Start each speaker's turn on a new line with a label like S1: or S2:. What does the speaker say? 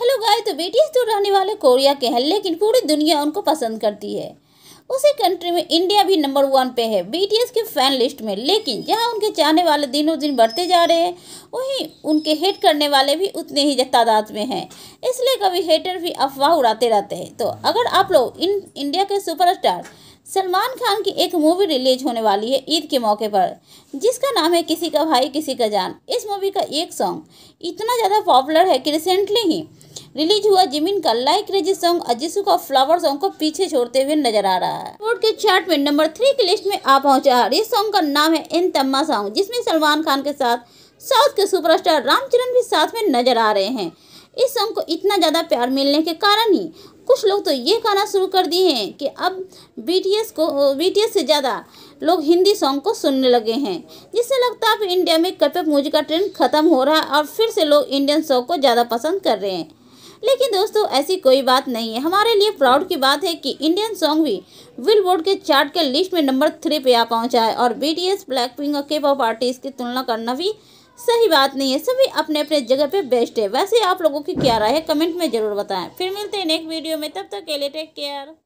S1: hello गाय तो British तो रहने वाले कोरिया के हैं लेकिन पूरी दुनिया उनको पसंद करती है उसी कंट्री में इंडिया भी नंबर वन पे है बीटीएस के फैन लिस्ट में लेकिन जहां उनके चाहने वाले दिनों दिन बढ़ते जा रहे हैं वहीं उनके हेट करने वाले भी उतने ही तादाद में हैं इसलिए कभी हेटर भी अफवाह उड़ाते रहते हैं तो अगर आप लोग इन इंडिया के सुपरस्टार सलमान खान की एक मूवी रिलीज होने वाली है ईद के मौके पर जिसका नाम है किसी का भाई किसी का जान इस मूवी का एक सॉन्ग इतना ज़्यादा पॉपुलर है कि रिसेंटली ही रिलीज हुआ जिमिन का लाइक रेजी सॉन्ग अजीसू का फ्लावर सॉन्ग को पीछे छोड़ते हुए नजर आ रहा है बोर्ड के चार्ट में नंबर थ्री की लिस्ट में आ पहुंचा है इस सॉन्ग का नाम है इन तम्मा सॉन्ग जिसमें सलमान खान के साथ साउथ के सुपरस्टार रामचरण भी साथ में नजर आ रहे हैं इस सॉन्ग को इतना ज़्यादा प्यार मिलने के कारण ही कुछ लोग तो ये कहना शुरू कर दिए हैं कि अब बीटीएस को बीटीएस से ज़्यादा लोग हिंदी सॉन्ग को सुनने लगे हैं जिससे लगता है अब इंडिया में कपअप म्यूजिक का ट्रेंड खत्म हो रहा है और फिर से लोग इंडियन सॉन्ग को ज़्यादा पसंद कर रहे हैं लेकिन दोस्तों ऐसी कोई बात नहीं है हमारे लिए प्राउड की बात है कि इंडियन सॉन्ग भी विल बोर्ड के चार्ट के लिस्ट में नंबर थ्री पे आ पहुंचा है और B T S blackpink और के पॉप आर्टिस्ट की तुलना करना भी सही बात नहीं है सभी अपने अपने जगह पे बेस्ट है वैसे आप लोगों की क्या
S2: राय है कमेंट में ज़रूर बताएं फिर मिलते हैं नेक्स्ट वीडियो में तब तक के लिए टेक केयर